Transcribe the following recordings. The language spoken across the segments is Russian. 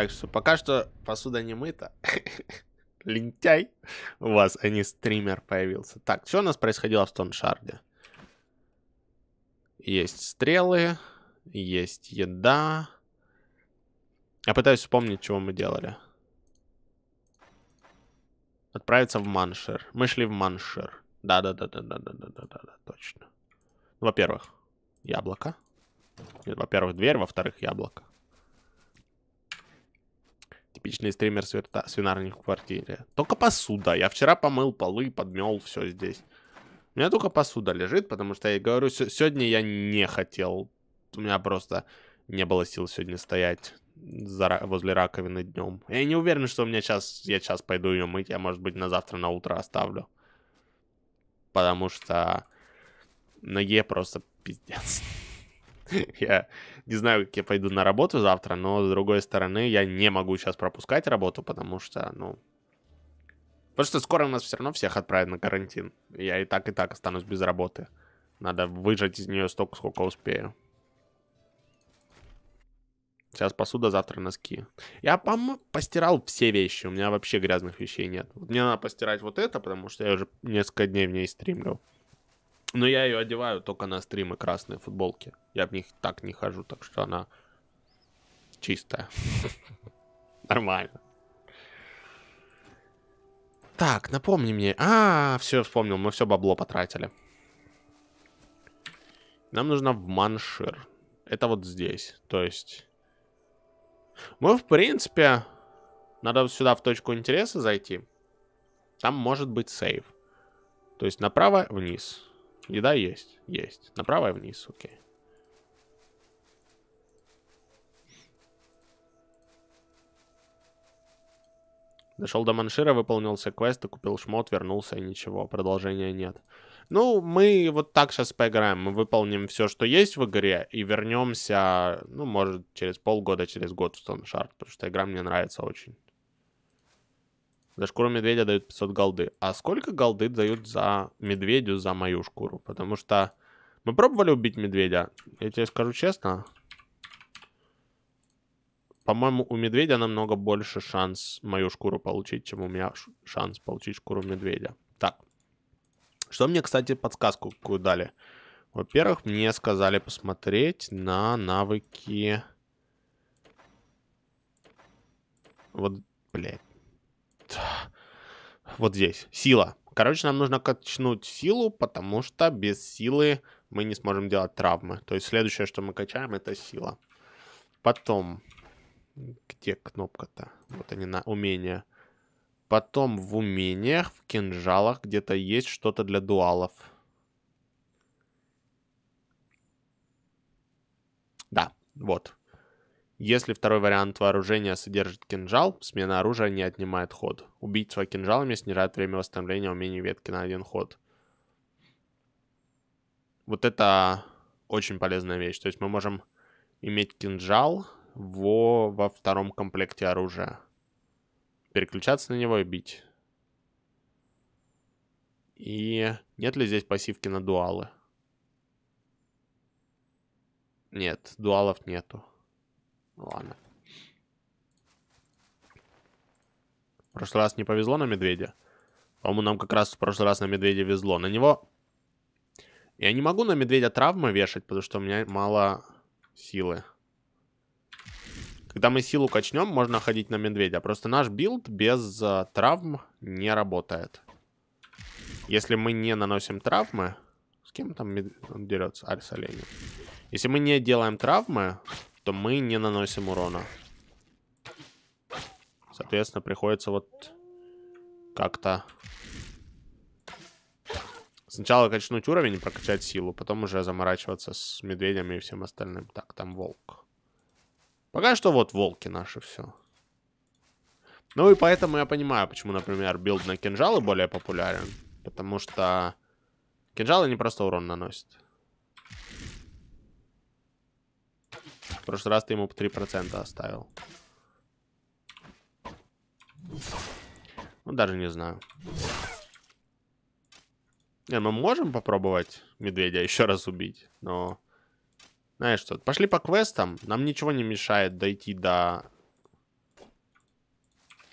Так что пока что посуда не мыта. Лентяй у вас, а не стример появился. Так, что у нас происходило в Стоншарде? Есть стрелы, есть еда. Я пытаюсь вспомнить, чего мы делали. Отправиться в Маншер. Мы шли в Маншер. Да-да-да-да-да-да-да-да-да, точно. Во-первых, яблоко. Во-первых, дверь, во-вторых, яблоко. Типичный стример сверта... свинарник в квартире. Только посуда. Я вчера помыл полы, подмел все здесь. У меня только посуда лежит, потому что я говорю, сегодня я не хотел. У меня просто не было сил сегодня стоять за, возле раковины днем. Я не уверен, что у меня сейчас, я сейчас пойду ее мыть, я, может быть, на завтра, на утро оставлю. Потому что ноге просто пиздец. Я не знаю, как я пойду на работу завтра, но, с другой стороны, я не могу сейчас пропускать работу, потому что, ну... Потому что скоро нас все равно всех отправят на карантин. Я и так, и так останусь без работы. Надо выжать из нее столько, сколько успею. Сейчас посуда, завтра носки. Я пом- постирал все вещи. У меня вообще грязных вещей нет. Мне надо постирать вот это, потому что я уже несколько дней в ней стримлю. Но я ее одеваю только на стримы красные футболки. Я в них так не хожу, так что она чистая. Нормально. Так, напомни мне. А, все, вспомнил, мы все бабло потратили. Нам нужно в маншир. Это вот здесь, то есть... Мы, в принципе... Надо сюда в точку интереса зайти. Там может быть сейв. То есть направо, вниз. Еда есть, есть. Направо и вниз, окей. Дошел до Маншира, выполнился квест, купил шмот, вернулся и ничего. Продолжения нет. Ну, мы вот так сейчас поиграем. Мы выполним все, что есть в игре, и вернемся, ну, может, через полгода, через год в Stone Shard, потому что игра мне нравится очень. За шкуру медведя дают 500 голды. А сколько голды дают за медведю, за мою шкуру? Потому что мы пробовали убить медведя. Я тебе скажу честно. По-моему, у медведя намного больше шанс мою шкуру получить, чем у меня шанс получить шкуру медведя. Так. Что мне, кстати, подсказку какую дали? Во-первых, мне сказали посмотреть на навыки... Вот, блядь вот здесь, сила. Короче, нам нужно качнуть силу, потому что без силы мы не сможем делать травмы. То есть следующее, что мы качаем, это сила. Потом, где кнопка-то? Вот они на умения. Потом в умениях, в кинжалах где-то есть что-то для дуалов. Да, вот. Если второй вариант вооружения содержит кинжал, смена оружия не отнимает ход. Убить Убийство кинжалами снижает время восстановления умений ветки на один ход. Вот это очень полезная вещь. То есть мы можем иметь кинжал во, во втором комплекте оружия. Переключаться на него и бить. И нет ли здесь пассивки на дуалы? Нет, дуалов нету. Ладно. В прошлый раз не повезло на медведя. По-моему, нам как раз в прошлый раз на медведя везло. На него... Я не могу на медведя травмы вешать, потому что у меня мало силы. Когда мы силу качнем, можно ходить на медведя. Просто наш билд без э, травм не работает. Если мы не наносим травмы... С кем там мед... он дерется? Аль с оленем. Если мы не делаем травмы, то мы не наносим урона. Соответственно, приходится вот как-то сначала качнуть уровень и прокачать силу, потом уже заморачиваться с медведями и всем остальным. Так, там волк. Пока что вот волки наши все. Ну и поэтому я понимаю, почему, например, билд на кинжалы более популярен. Потому что кинжалы не просто урон наносят. В прошлый раз ты ему 3% оставил. Ну, даже не знаю. Не, ну, мы можем попробовать медведя еще раз убить, но... Знаешь что, пошли по квестам. Нам ничего не мешает дойти до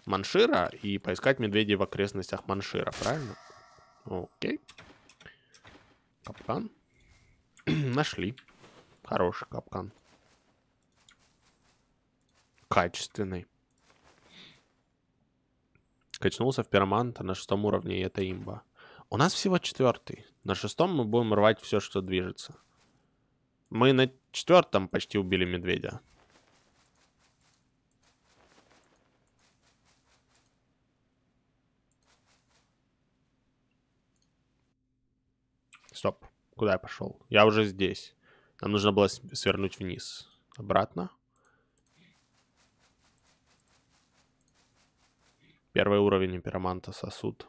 Маншира и поискать медведей в окрестностях Маншира, правильно? Окей. Капкан. Нашли. Хороший капкан качественный. Качнулся в перманта на шестом уровне, и это имба. У нас всего четвертый. На шестом мы будем рвать все, что движется. Мы на четвертом почти убили медведя. Стоп. Куда я пошел? Я уже здесь. Нам нужно было свернуть вниз. Обратно. Первый уровень у пироманта сосуд.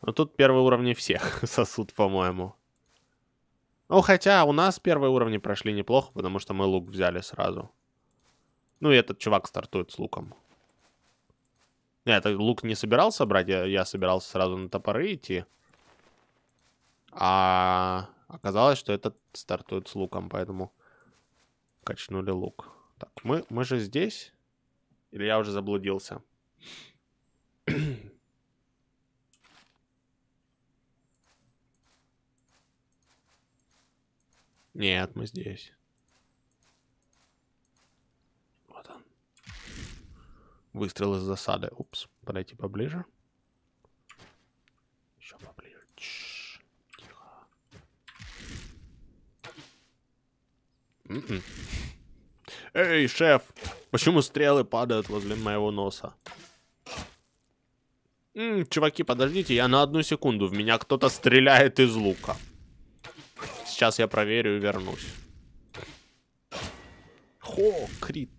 Но ну, тут первые уровни всех сосуд, по-моему. Ну хотя у нас первые уровни прошли неплохо, потому что мы лук взяли сразу. Ну и этот чувак стартует с луком. Нет, лук не собирался брать, я, я собирался сразу на топоры идти. А оказалось, что этот стартует с луком, поэтому качнули лук. Так, мы, мы же здесь? Или я уже заблудился? Нет, мы здесь. Вот он. Выстрел из засады. Упс. Подойти поближе. Еще поближе. Тш, тихо. М-м. Эй, шеф! Почему стрелы падают возле моего носа? М -м, чуваки, подождите, я на одну секунду. В меня кто-то стреляет из лука. Сейчас я проверю и вернусь. Хо, крит.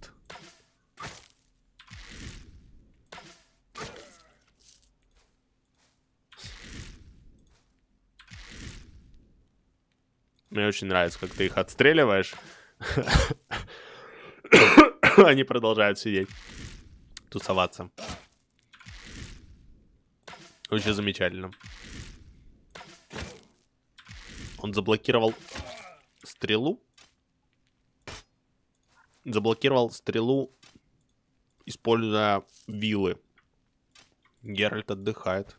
Мне очень нравится, как ты их отстреливаешь. Они продолжают сидеть. Тусоваться. Очень замечательно. Он заблокировал стрелу. Заблокировал стрелу, используя вилы. Геральт отдыхает.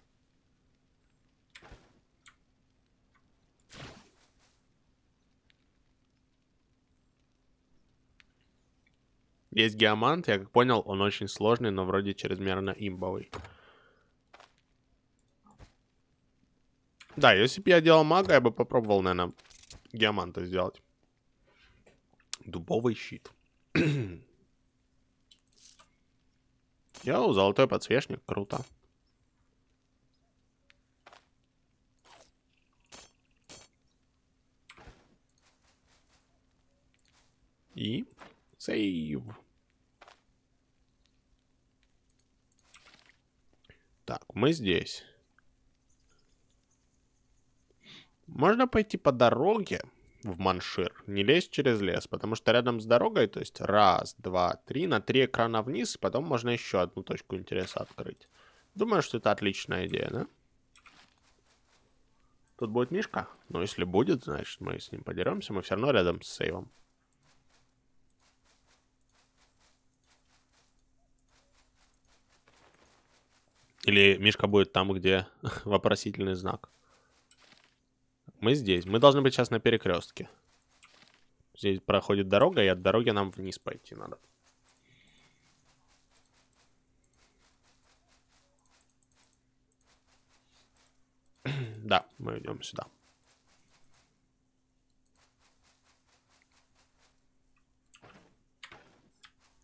Есть геомант, я как понял, он очень сложный, но вроде чрезмерно имбовый. Да, если бы я делал мага, я бы попробовал, наверное, геоманта сделать. Дубовый щит. Йоу, золотой подсвечник, круто. И сейв. Так, мы здесь. Можно пойти по дороге в Маншир, не лезть через лес, потому что рядом с дорогой, то есть раз, два, три, на три экрана вниз, потом можно еще одну точку интереса открыть. Думаю, что это отличная идея, да? Тут будет Мишка? Ну, если будет, значит, мы с ним подеремся, мы все равно рядом с сейвом. Или Мишка будет там, где вопросительный знак. Мы здесь. Мы должны быть сейчас на перекрестке. Здесь проходит дорога, и от дороги нам вниз пойти надо. да, мы идем сюда.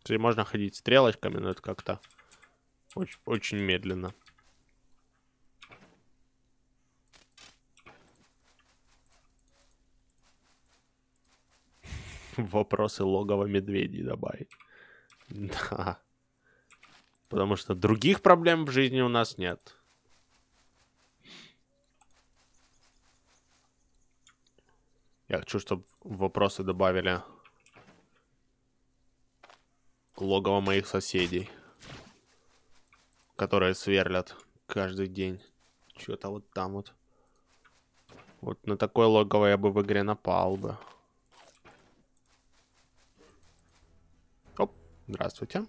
Кстати, можно ходить стрелочками, но это как-то очень, очень медленно. вопросы логова медведей добавить. Да. Потому что других проблем в жизни у нас нет. Я хочу, чтобы вопросы добавили логово моих соседей, которые сверлят каждый день. Что-то вот там вот. Вот на такое логово я бы в игре напал бы. Здравствуйте.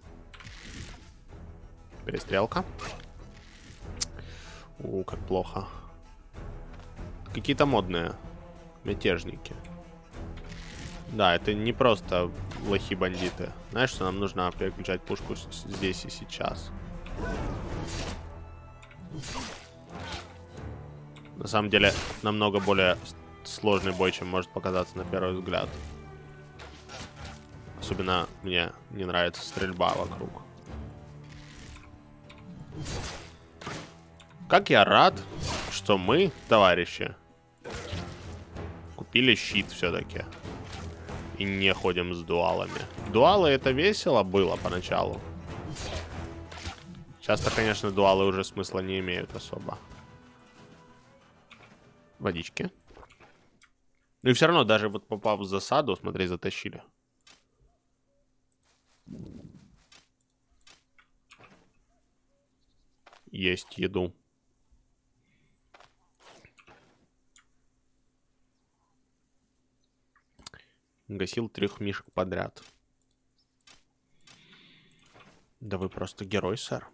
Перестрелка. У, как плохо. Какие-то модные мятежники. Да, это не просто лохи бандиты. Знаешь, что нам нужно переключать пушку здесь и сейчас. На самом деле, намного более сложный бой, чем может показаться на первый взгляд. Особенно мне не нравится стрельба вокруг. Как я рад, что мы, товарищи, купили щит все-таки. И не ходим с дуалами. Дуалы это весело было поначалу. Часто, конечно, дуалы уже смысла не имеют особо. Водички. Ну и все равно, даже вот попав в засаду, смотри, затащили. Есть еду. Гасил трех мишек подряд. Да вы просто герой, сэр.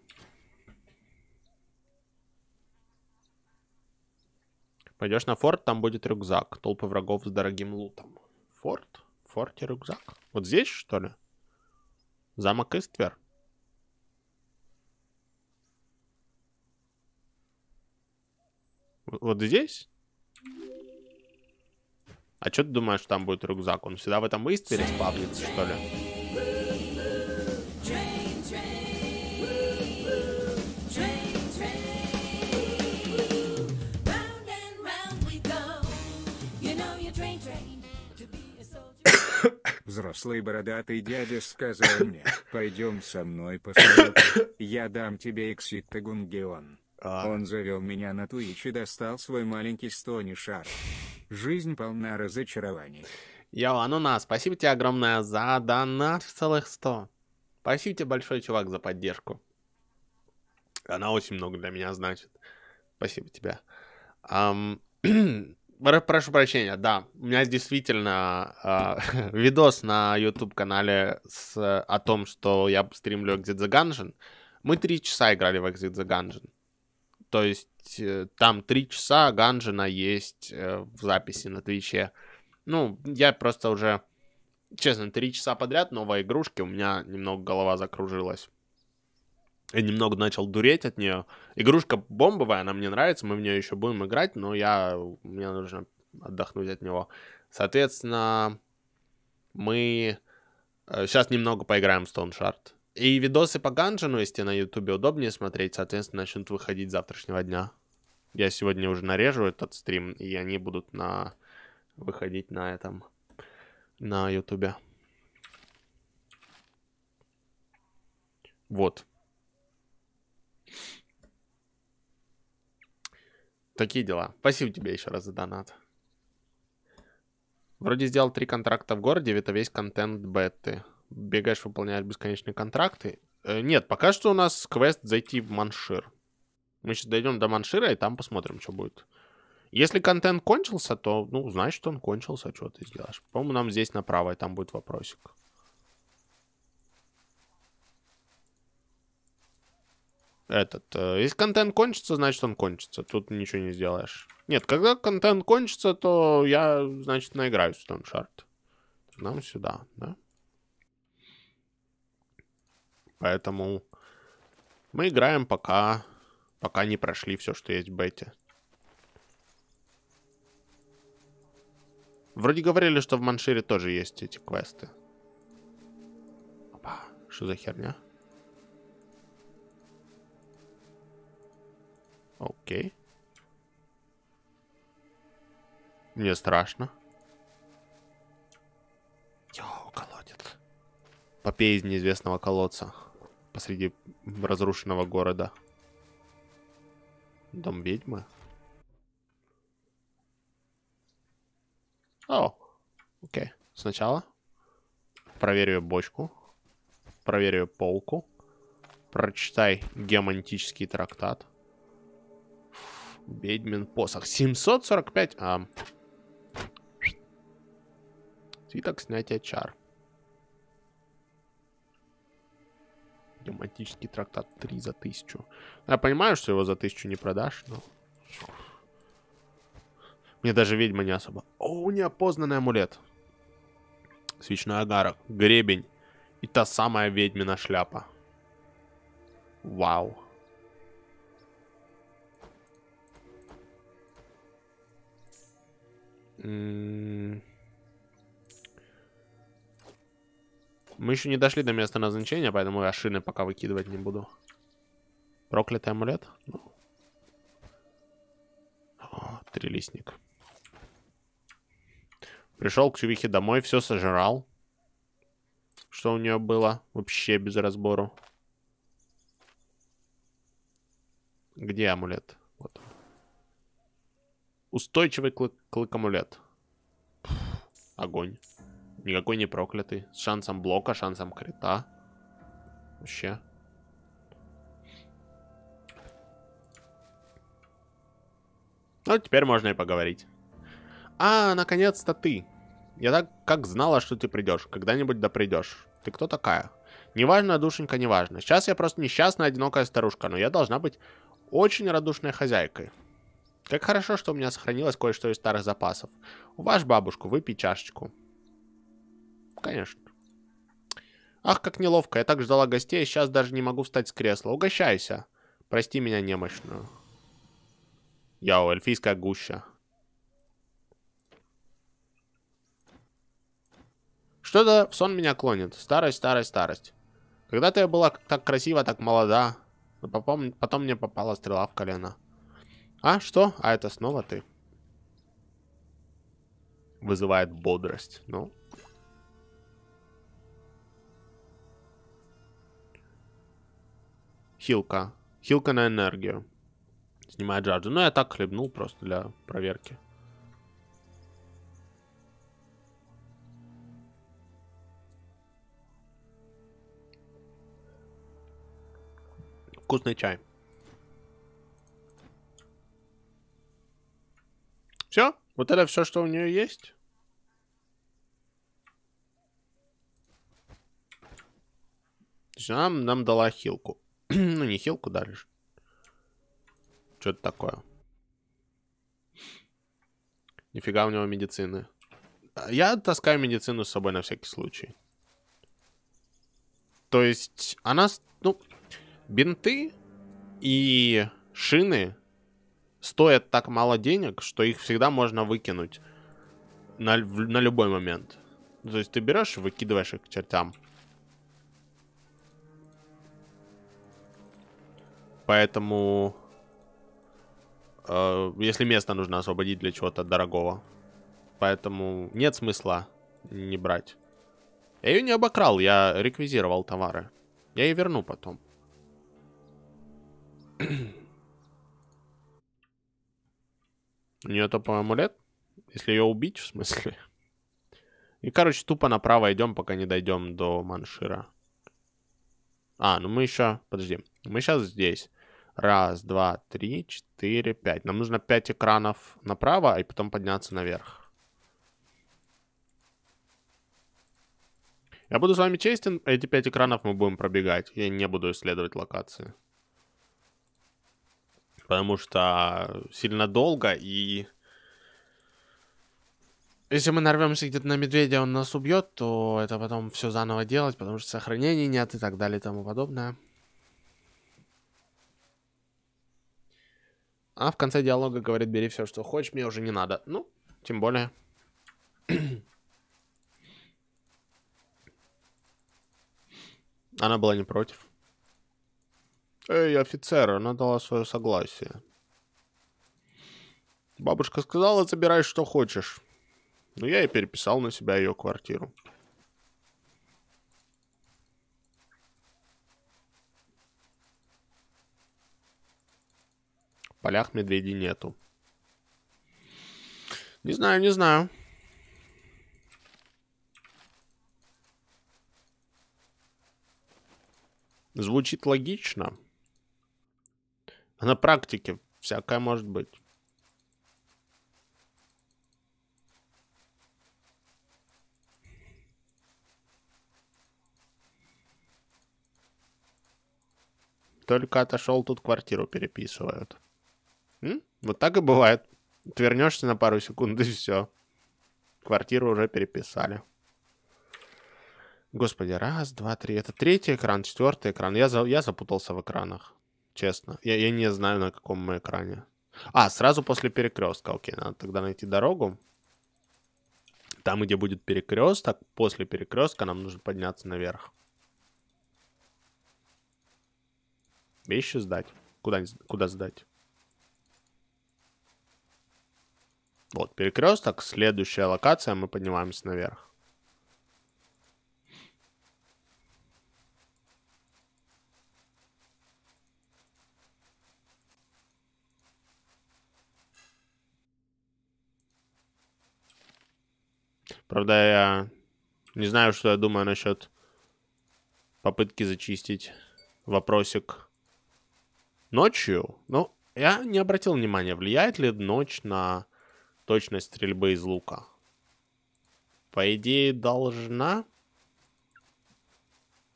Пойдешь на форт, там будет рюкзак. Толпы врагов с дорогим лутом. Форт? В форте рюкзак? Вот здесь, что ли? Замок Эствер. Вот здесь? А что ты думаешь, там будет рюкзак? Он всегда в этом Иствере спавнится, что ли? взрослый бородатый дядя сказал мне, пойдем со мной посмотрим, я дам тебе экситагунгеон. А. Он завел меня на Туич и достал свой маленький стони шар. Жизнь полна разочарований. Йоу, Ануна, спасибо тебе огромное за донат в целых 100. Спасибо тебе большой чувак, за поддержку. Она очень много для меня значит. Спасибо тебе. Um, Прошу прощения, да. У меня действительно э, видос на YouTube-канале с, о том, что я стримлю Exit the Gungeon. Мы три часа играли в Exit the Gungeon. То есть э, там три часа Ганжина есть э, в записи на Твиче. Ну, я просто уже, честно, три часа подряд новая игрушки, у меня немного голова закружилась я немного начал дуреть от нее. Игрушка бомбовая, она мне нравится, мы в нее еще будем играть, но я, мне нужно отдохнуть от него. Соответственно, мы э, сейчас немного поиграем в Stone Shard. И видосы по Ганжину, если на ютубе удобнее смотреть, соответственно, начнут выходить завтрашнего дня. Я сегодня уже нарежу этот стрим, и они будут на выходить на этом, на ютубе. Вот. Такие дела. Спасибо тебе еще раз за донат. Вроде сделал три контракта в городе, это весь контент беты. Бегаешь, выполняешь бесконечные контракты. Э, нет, пока что у нас квест зайти в Маншир. Мы сейчас дойдем до Маншира и там посмотрим, что будет. Если контент кончился, то, ну, значит, он кончился, что ты сделаешь. По-моему, нам здесь направо, и там будет вопросик. этот, э, если контент кончится, значит он кончится. Тут ничего не сделаешь. Нет, когда контент кончится, то я, значит, наиграюсь в Stone Нам сюда, да? Поэтому мы играем пока, пока не прошли все, что есть в бете. Вроде говорили, что в Маншире тоже есть эти квесты. Опа, что за херня? Окей. Мне страшно. Йоу, колодец. Попей из неизвестного колодца посреди разрушенного города. Дом ведьмы. О, окей. Сначала проверю бочку, проверю полку, прочитай гемантический трактат. Ведьмин посох. 745. А. Свиток снятия чар. Демонтический трактат 3 за 1000. Я понимаю, что его за 1000 не продашь, но... Мне даже ведьма не особо. О, неопознанный амулет. Свечной агарок, гребень и та самая ведьмина шляпа. Вау. Мы еще не дошли до места назначения, поэтому я шины пока выкидывать не буду. Проклятый амулет? Ну. О, трилистник. Пришел к Чувихе домой, все сожрал. Что у нее было? Вообще без разбору. Где амулет? Устойчивый клык клыкамулет. Пфф, огонь. Никакой не проклятый. С шансом блока, шансом крита. Вообще. Ну, теперь можно и поговорить. А, наконец-то ты. Я так как знала, что ты придешь. Когда-нибудь да придешь. Ты кто такая? Неважно, душенька, неважно. Сейчас я просто несчастная, одинокая старушка, но я должна быть очень радушной хозяйкой. Как хорошо, что у меня сохранилось кое-что из старых запасов. У ваш бабушку, выпей чашечку. Конечно. Ах, как неловко, я так ждала гостей, сейчас даже не могу встать с кресла. Угощайся. Прости меня немощную. Яо, эльфийская гуща. Что-то в сон меня клонит. Старость, старость, старость. Когда-то я была так красива, так молода. Но потом, потом мне попала стрела в колено. А, что? А это снова ты. Вызывает бодрость. Ну. Хилка. Хилка на энергию. Снимает жажду. Ну, я так хлебнул просто для проверки. Вкусный чай. Все? Вот это все, что у нее есть? Она нам дала хилку. ну, не хилку дальше. Что-то такое. Нифига у него медицины. Я таскаю медицину с собой на всякий случай. То есть она... Ну, бинты и шины стоят так мало денег, что их всегда можно выкинуть на, на любой момент. То есть ты берешь и выкидываешь их к чертям. Поэтому, э, если место нужно освободить для чего-то дорогого, поэтому нет смысла не брать. Я ее не обокрал, я реквизировал товары. Я ее верну потом. У нее то, по Если ее убить, в смысле. И, короче, тупо направо идем, пока не дойдем до Маншира. А, ну мы еще... Подожди. Мы сейчас здесь. Раз, два, три, четыре, пять. Нам нужно пять экранов направо, и потом подняться наверх. Я буду с вами честен. Эти пять экранов мы будем пробегать. Я не буду исследовать локации потому что сильно долго и... Если мы нарвемся где-то на медведя, он нас убьет, то это потом все заново делать, потому что сохранений нет и так далее и тому подобное. А в конце диалога говорит, бери все, что хочешь, мне уже не надо. Ну, тем более. Она была не против. «Эй, офицер, она дала свое согласие». Бабушка сказала, забирай, что хочешь. Но я и переписал на себя ее квартиру. В полях медведей нету. Не знаю, не знаю. Звучит логично. А на практике всякое может быть. Только отошел, тут квартиру переписывают. М? Вот так и бывает. Отвернешься на пару секунд и все. Квартиру уже переписали. Господи, раз, два, три. Это третий экран, четвертый экран. Я, за, я запутался в экранах честно. Я, я не знаю, на каком мы экране. А, сразу после перекрестка. Окей, надо тогда найти дорогу. Там, где будет перекресток, после перекрестка нам нужно подняться наверх. Вещи сдать. Куда, куда сдать? Вот, перекресток. Следующая локация, мы поднимаемся наверх. Правда, я не знаю, что я думаю насчет попытки зачистить вопросик ночью. Но ну, я не обратил внимания, влияет ли ночь на точность стрельбы из лука. По идее, должна.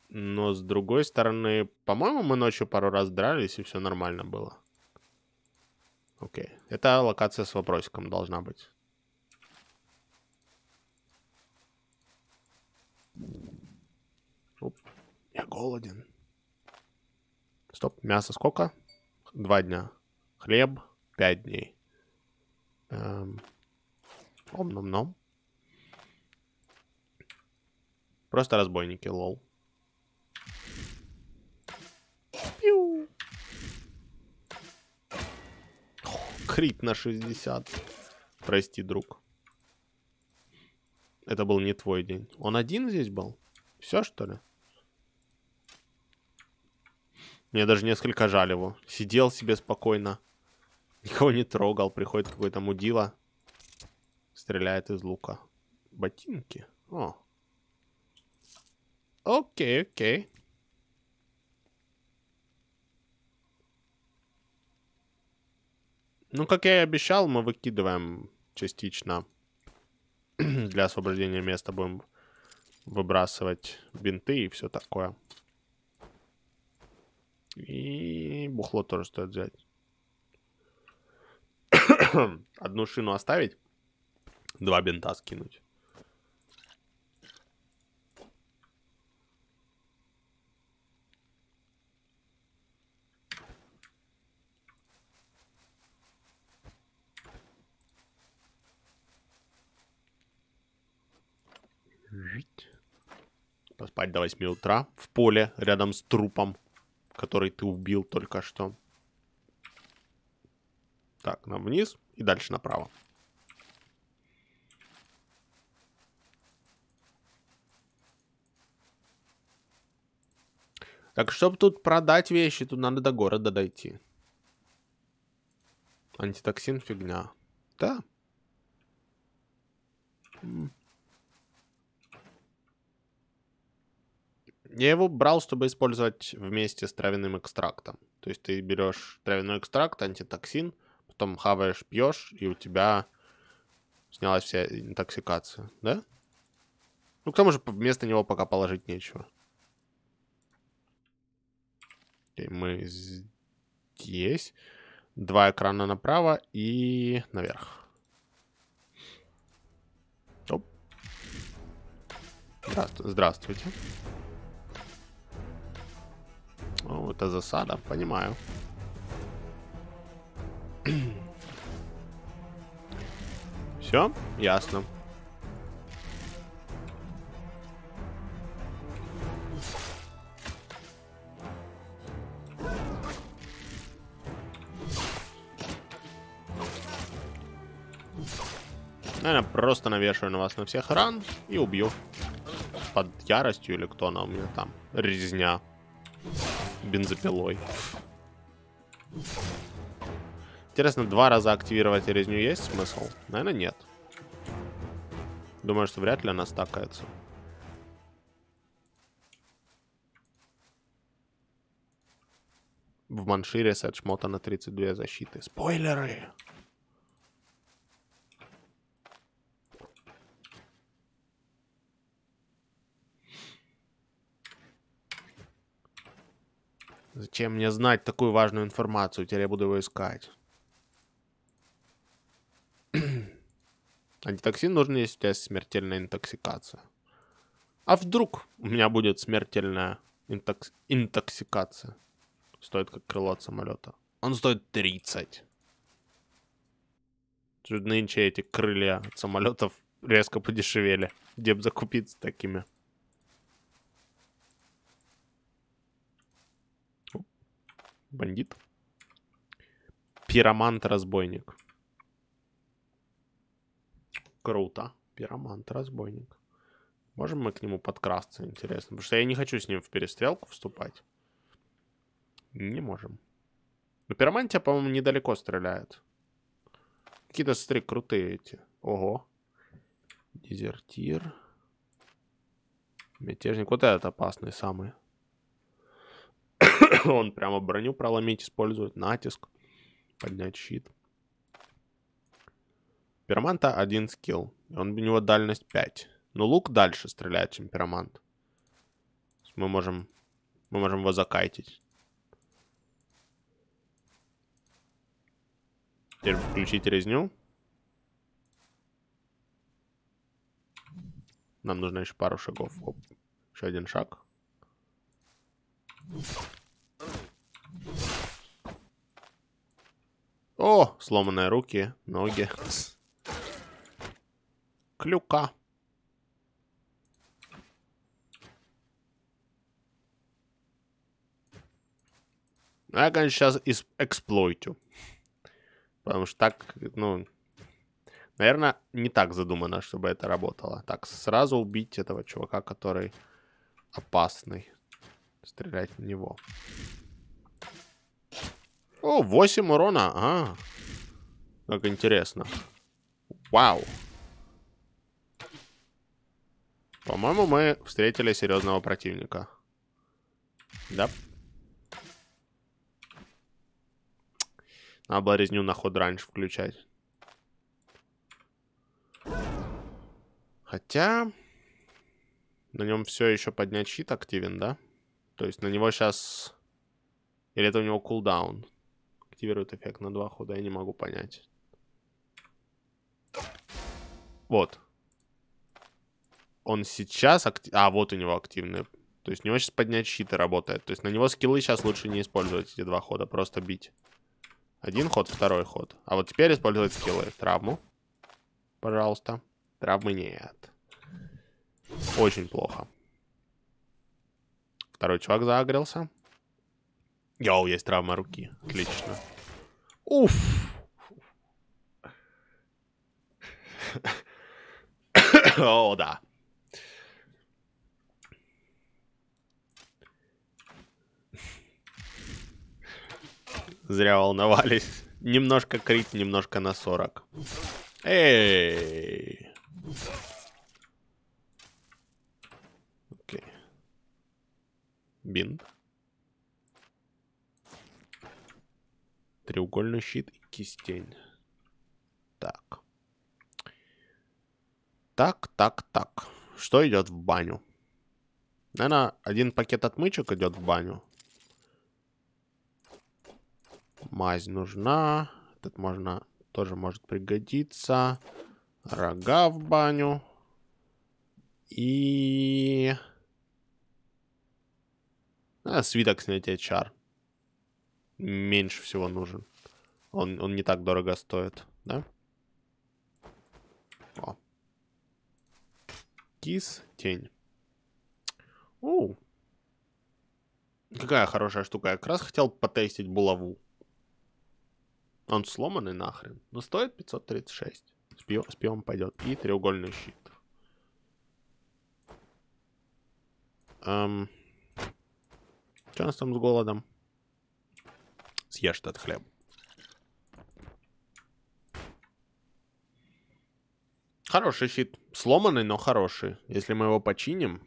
Но с другой стороны, по-моему, мы ночью пару раз дрались, и все нормально было. Окей. Okay. Это локация с вопросиком должна быть. Оп. Я голоден. Стоп, мясо сколько? Два дня. Хлеб пять дней. Эм. Ом-ном-ном. Просто разбойники, лол. Пиу. Крит на 60. Прости, друг это был не твой день. Он один здесь был? Все, что ли? Мне даже несколько жаль его. Сидел себе спокойно. Никого не трогал. Приходит какой-то мудила. Стреляет из лука. Ботинки? О. Окей, окей. Ну, как я и обещал, мы выкидываем частично для освобождения места будем выбрасывать бинты и все такое. И бухло тоже стоит взять. Одну шину оставить, два бинта скинуть. спать до 8 утра в поле рядом с трупом, который ты убил только что. Так, нам вниз и дальше направо. Так, чтобы тут продать вещи, тут надо до города дойти. Антитоксин фигня. Да. Я его брал, чтобы использовать вместе с травяным экстрактом. То есть ты берешь травяной экстракт, антитоксин, потом хаваешь, пьешь, и у тебя снялась вся интоксикация, да? Ну, к тому же вместо него пока положить нечего. И мы здесь. Два экрана направо и наверх. Оп. Здравствуйте. Здравствуйте. Ну, это засада, понимаю. Все, ясно. Наверное, просто навешаю на вас на всех ран и убью. Под яростью или кто она у меня там? Резня бензопилой. Интересно, два раза активировать резню есть смысл? Наверное, нет. Думаю, что вряд ли она стакается. В Маншире сет шмота на 32 защиты. Спойлеры! Зачем мне знать такую важную информацию? Теперь я буду его искать. Антитоксин нужен, если у тебя смертельная интоксикация. А вдруг у меня будет смертельная интокс... интоксикация? Стоит как крыло от самолета. Он стоит 30. Нынче эти крылья от самолетов резко подешевели. Где бы закупиться такими? Бандит. Пиромант-разбойник. Круто. Пиромант-разбойник. Можем мы к нему подкрасться, интересно? Потому что я не хочу с ним в перестрелку вступать. Не можем. Но пиромантия, по-моему, недалеко стреляет. Какие-то стры крутые эти. Ого. Дезертир. Мятежник. Вот этот опасный самый. он прямо броню проломить использует, натиск, поднять щит. Пироманта один скилл, он, у него дальность 5. Но ну, лук дальше стреляет, чем пиромант. Мы можем, мы можем его закайтить. Теперь включить резню. Нам нужно еще пару шагов. Оп. Еще один шаг. О, сломанные руки, ноги. Клюка. Ну, я, конечно, сейчас эксплойтю. Потому что так, ну... Наверное, не так задумано, чтобы это работало. Так, сразу убить этого чувака, который опасный. Стрелять в него. О, 8 урона. А, как интересно. Вау. По-моему, мы встретили серьезного противника. Да. Надо было резню на ход раньше включать. Хотя... На нем все еще поднять щит активен, да? То есть на него сейчас... Или это у него кулдаун? активирует эффект на два хода, я не могу понять. Вот. Он сейчас... Актив... А, вот у него активный, То есть у него сейчас поднять щиты работает. То есть на него скиллы сейчас лучше не использовать эти два хода, просто бить. Один ход, второй ход. А вот теперь использовать скиллы. Травму. Пожалуйста. Травмы нет. Очень плохо. Второй чувак загрелся. Йоу, есть травма руки. Отлично. Уф! О, да. Зря волновались. Немножко крит, немножко на 40. Эй! Окей. Бинт. треугольный щит и кистень. Так. Так, так, так. Что идет в баню? Наверное, один пакет отмычек идет в баню. Мазь нужна. Этот можно тоже может пригодиться. Рога в баню. И... А, свиток снятия чар меньше всего нужен. Он, он не так дорого стоит, да? О. Кис, тень. Оу. Какая хорошая штука. Я как раз хотел потестить булаву. Он сломанный нахрен. Но стоит 536. С, пив... с пивом пойдет. И треугольный щит. Эм... Что у нас там с голодом? съешь этот хлеб. Хороший щит. Сломанный, но хороший. Если мы его починим,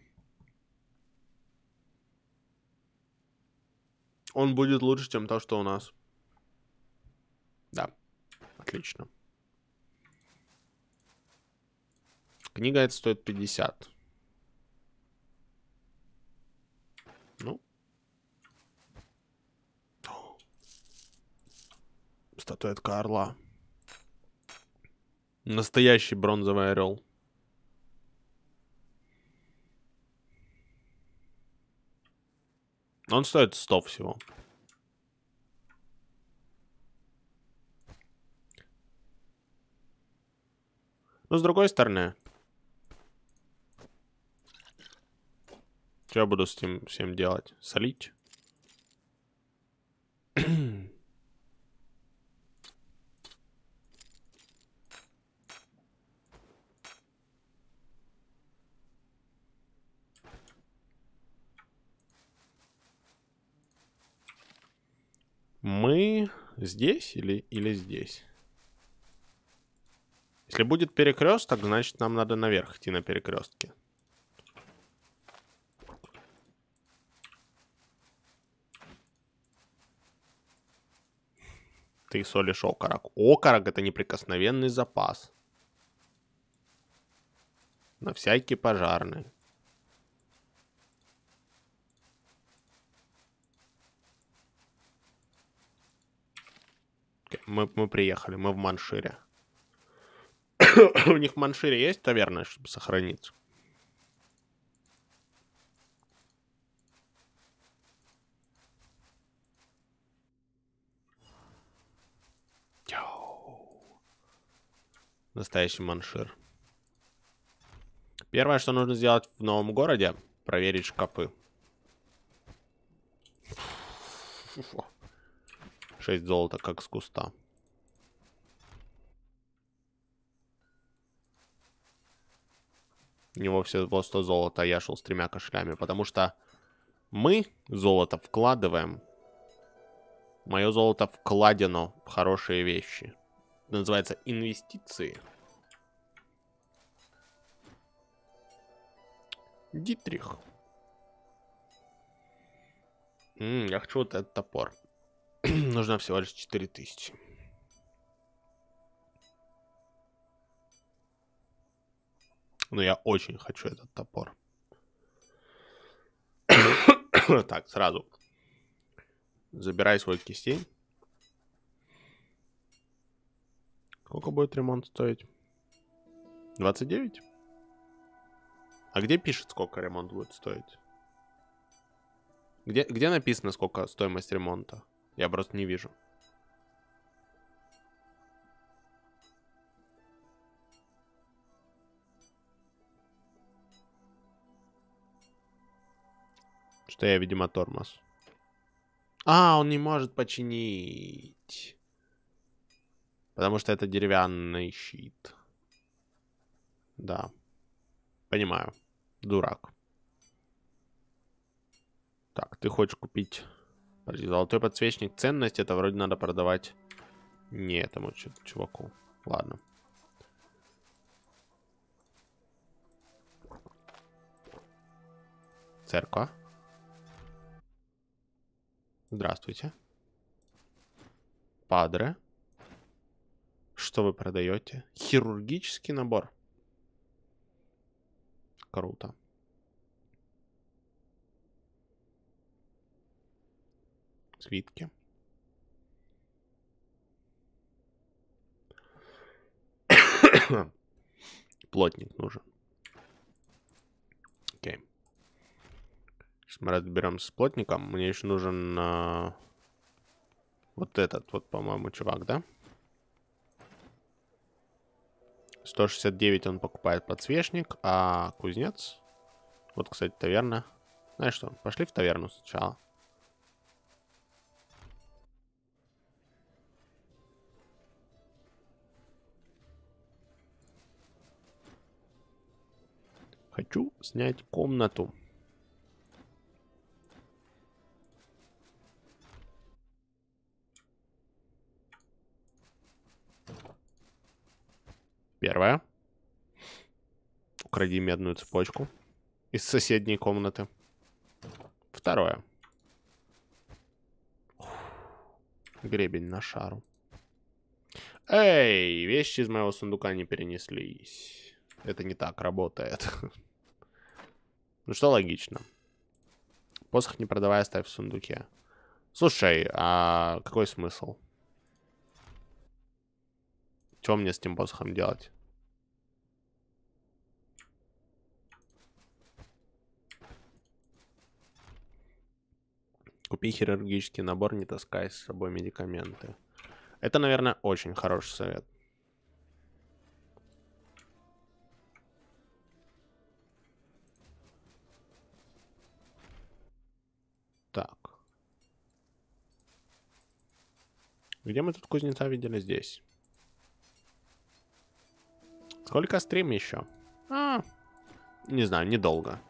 он будет лучше, чем то, что у нас. Да. Отлично. Книга это стоит 50. статуэтка орла. Настоящий бронзовый орел. Он стоит 100 всего. Но ну, с другой стороны... Что я буду с этим всем делать? Солить? Мы здесь или, или здесь? Если будет перекресток, значит нам надо наверх идти на перекрестке. Ты солишь окорок. Окорок это неприкосновенный запас. На всякий пожарный. Мы, мы приехали, мы в Маншире. У них в Маншире есть таверна, чтобы сохраниться? Настоящий маншир. Первое, что нужно сделать в новом городе, проверить шкафы. Фу -фу. 6 золота, как с куста. У него все было 100 золота, а я шел с тремя кошелями, потому что мы золото вкладываем. Мое золото вкладено в хорошие вещи. Это называется инвестиции. Дитрих. М -м, я хочу вот этот топор нужно всего лишь 4000. Но ну, я очень хочу этот топор. так, сразу. Забирай свой кистень. Сколько будет ремонт стоить? 29? А где пишет, сколько ремонт будет стоить? Где, где написано, сколько стоимость ремонта? Я просто не вижу. Что я, видимо, тормоз. А, он не может починить. Потому что это деревянный щит. Да. Понимаю. Дурак. Так, ты хочешь купить Золотой подсвечник. Ценность это вроде надо продавать не этому чуваку. Ладно. Церковь. Здравствуйте. Падре. Что вы продаете? Хирургический набор. Круто. свідки. Плотник нужен. Окей. Сейчас мы разберемся с плотником. Мне еще нужен а... вот этот, вот, по-моему, чувак, да? 169 он покупает подсвечник, а кузнец... Вот, кстати, таверна. Знаешь что, пошли в таверну сначала. Хочу снять комнату. Первое. Укради медную цепочку из соседней комнаты. Второе. Гребень на шару. Эй, вещи из моего сундука не перенеслись. Это не так работает. Ну что логично. Посох не продавая ставь в сундуке. Слушай, а какой смысл? Что мне с этим посохом делать? Купи хирургический набор, не таскай с собой медикаменты. Это, наверное, очень хороший совет. Где мы тут кузнеца видели? Здесь. Сколько стрим еще? А, не знаю, недолго.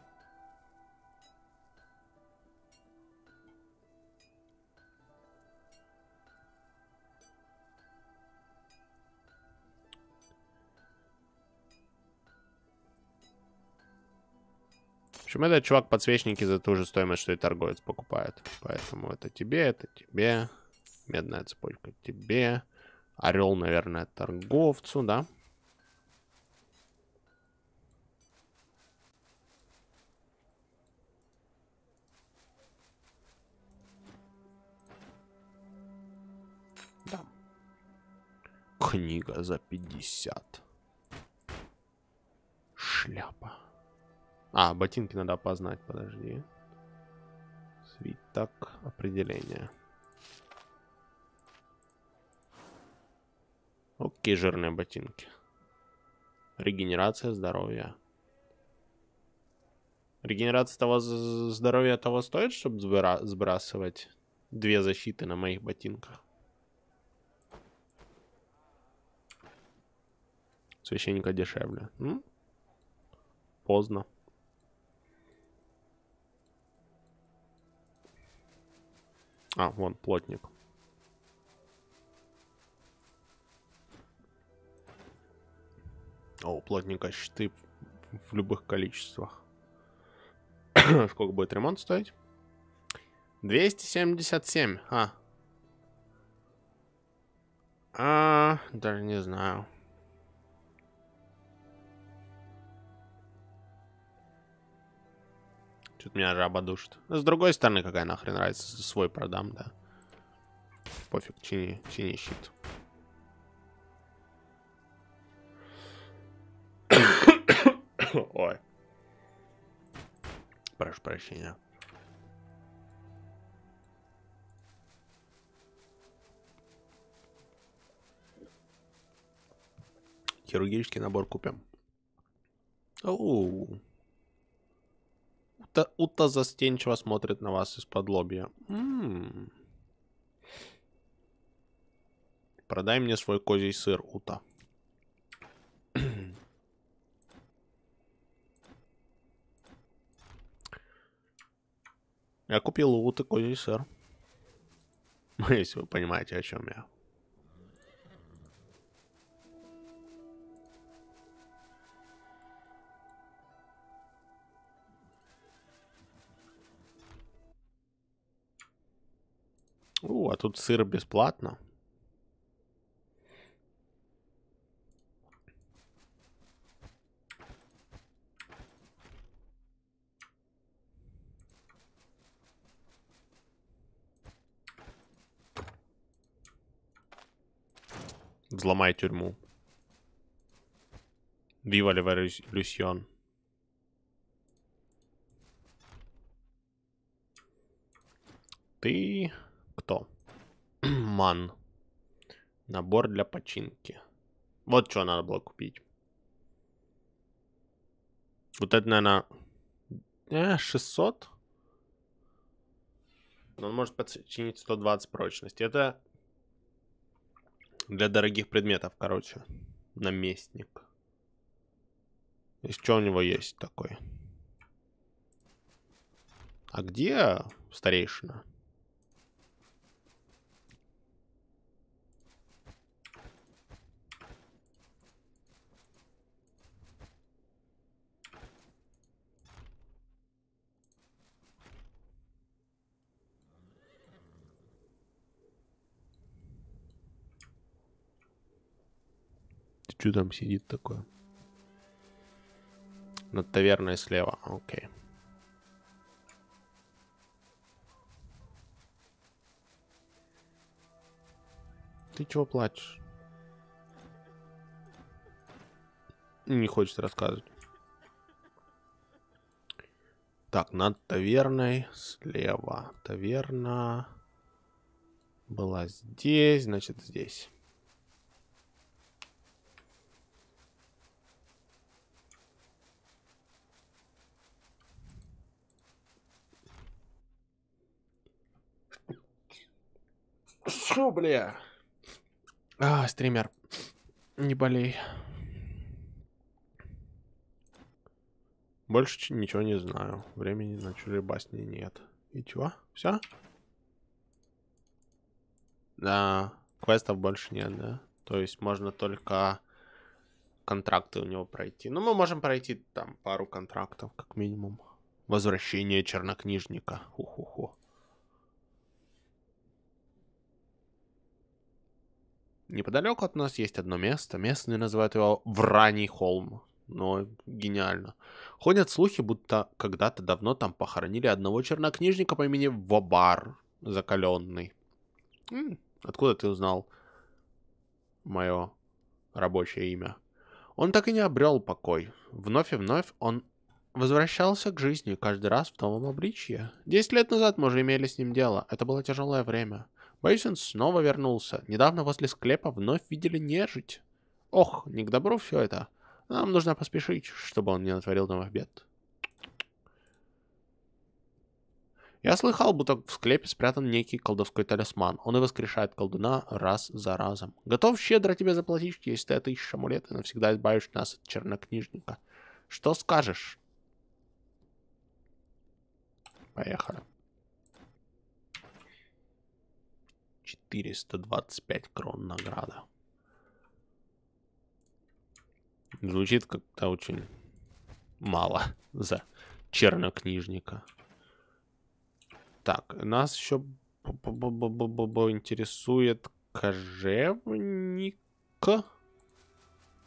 Почему этот чувак подсвечники за ту же стоимость, что и торговец покупает? Поэтому это тебе, это тебе. Медная цепочка тебе. Орел, наверное, торговцу, да? Да. Книга за 50. Шляпа. А, ботинки надо опознать, подожди. Свиток определения. Окей, жирные ботинки. Регенерация здоровья. Регенерация того здоровья того стоит, чтобы сбрасывать две защиты на моих ботинках. Священника дешевле. М? Поздно. А, вон плотник. О, у щиты в любых количествах. Сколько будет ремонт стоить? 277. А. А, даже не знаю. Что-то меня жаба душит. Ну, с другой стороны, какая нахрен нравится свой продам, да. Пофиг, чини, чини щит. Ой. Прошу прощения. Хирургический набор купим. Ута, Ута застенчиво смотрит на вас из-под лобья. М-м-м. Продай мне свой козий сыр, Ута. Я купил лут и козий сыр. Ну, если вы понимаете, о чем я. У, а тут сыр бесплатно. Взломай тюрьму. Вива Люсьон. Ты кто? Ман. Набор для починки. Вот что надо было купить. Вот это, наверное, э, 600. Ну, он может подчинить 120 прочности. Это для дорогих предметов, короче. Наместник. И что у него есть такой? А где старейшина? что там сидит такое? Над таверной слева, окей. Ты чего плачешь? Не хочет рассказывать. Так, над таверной слева. Таверна была здесь, значит, здесь. Су, бля. А, стример. Не болей. Больше ничего не знаю. Времени на чужие басни нет. И чего? Все? Да, квестов больше нет, да? То есть можно только контракты у него пройти. Ну, мы можем пройти там пару контрактов, как минимум. Возвращение чернокнижника. Ху-ху-ху. Неподалеку от нас есть одно место. Местные называют его Враний холм. Но гениально. Ходят слухи, будто когда-то давно там похоронили одного чернокнижника по имени Вобар Закаленный. М-м, откуда ты узнал мое рабочее имя? Он так и не обрел покой. Вновь и вновь он возвращался к жизни, каждый раз в новом обличье. Десять лет назад мы уже имели с ним дело. Это было тяжелое время. Бейсон снова вернулся. Недавно возле склепа вновь видели нежить. Ох, не к добру все это. Нам нужно поспешить, чтобы он не натворил новых бед. Я слыхал, будто в склепе спрятан некий колдовской талисман. Он и воскрешает колдуна раз за разом. Готов щедро тебе заплатить, если ты отыщешь амулет и навсегда избавишь нас от чернокнижника. Что скажешь? Поехали. 425 крон награда. Звучит как-то очень мало за чернокнижника. Так, нас еще интересует кожевник,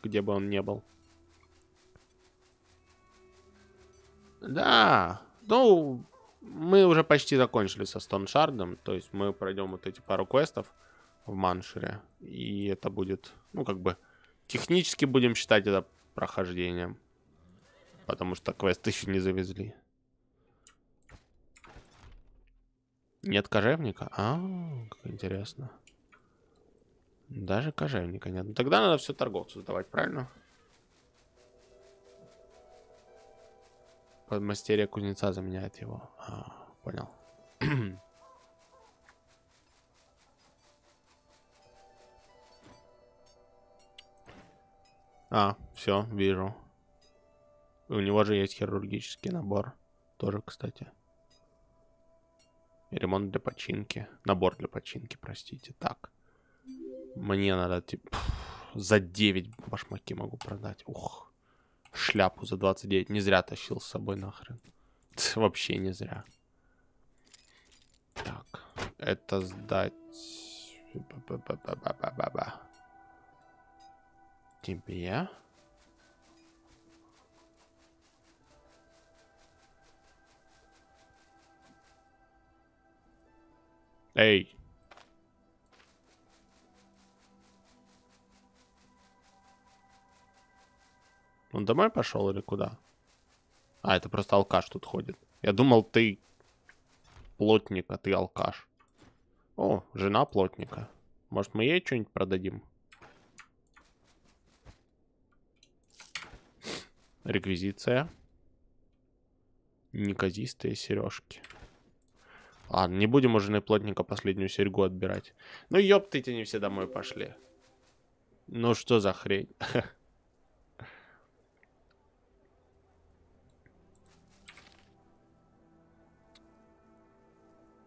где бы он не был. Да, ну, мы уже почти закончили со Стоншардом, то есть мы пройдем вот эти пару квестов в Маншере, и это будет, ну, как бы, технически будем считать это прохождением, потому что квест еще не завезли. Нет кожевника? А, как интересно. Даже кожевника нет. тогда надо все торговцу сдавать, правильно? Подмастерье кузнеца заменяет его. А, понял. а, все, вижу. У него же есть хирургический набор. Тоже, кстати. И ремонт для починки. Набор для починки, простите. Так. Мне надо, типа, за 9 башмаки могу продать. Ух шляпу за 29. Не зря тащил с собой нахрен. вообще не зря. Так, это сдать... Тебе? Эй, Он «Ну, домой пошел или куда? А, это просто алкаш тут ходит. Я думал, ты плотник, а ты алкаш. О, жена плотника. Может, мы ей что-нибудь продадим? Реквизиция. Неказистые сережки. Ладно, не будем у жены плотника последнюю серьгу отбирать. Ну, ёптыть, они все домой пошли. Ну, что за хрень?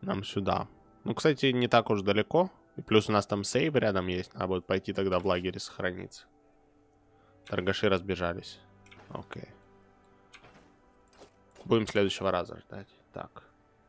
нам сюда. Ну, кстати, не так уж далеко. И плюс у нас там сейв рядом есть. Надо будет пойти тогда в лагере сохраниться. Торгаши разбежались. Окей. Будем следующего раза ждать. Так.